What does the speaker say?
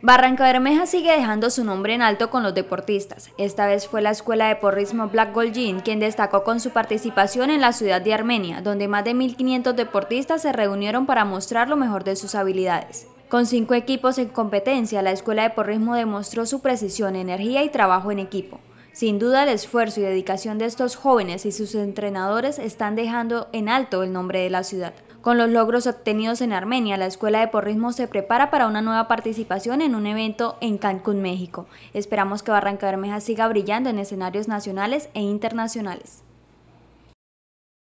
Barranca Bermeja sigue dejando su nombre en alto con los deportistas. Esta vez fue la escuela de porrismo Black Jean quien destacó con su participación en la ciudad de Armenia, donde más de 1.500 deportistas se reunieron para mostrar lo mejor de sus habilidades. Con cinco equipos en competencia, la escuela de porrismo demostró su precisión, energía y trabajo en equipo. Sin duda el esfuerzo y dedicación de estos jóvenes y sus entrenadores están dejando en alto el nombre de la ciudad. Con los logros obtenidos en Armenia, la Escuela de Porrismo se prepara para una nueva participación en un evento en Cancún, México. Esperamos que Barranca Bermeja siga brillando en escenarios nacionales e internacionales.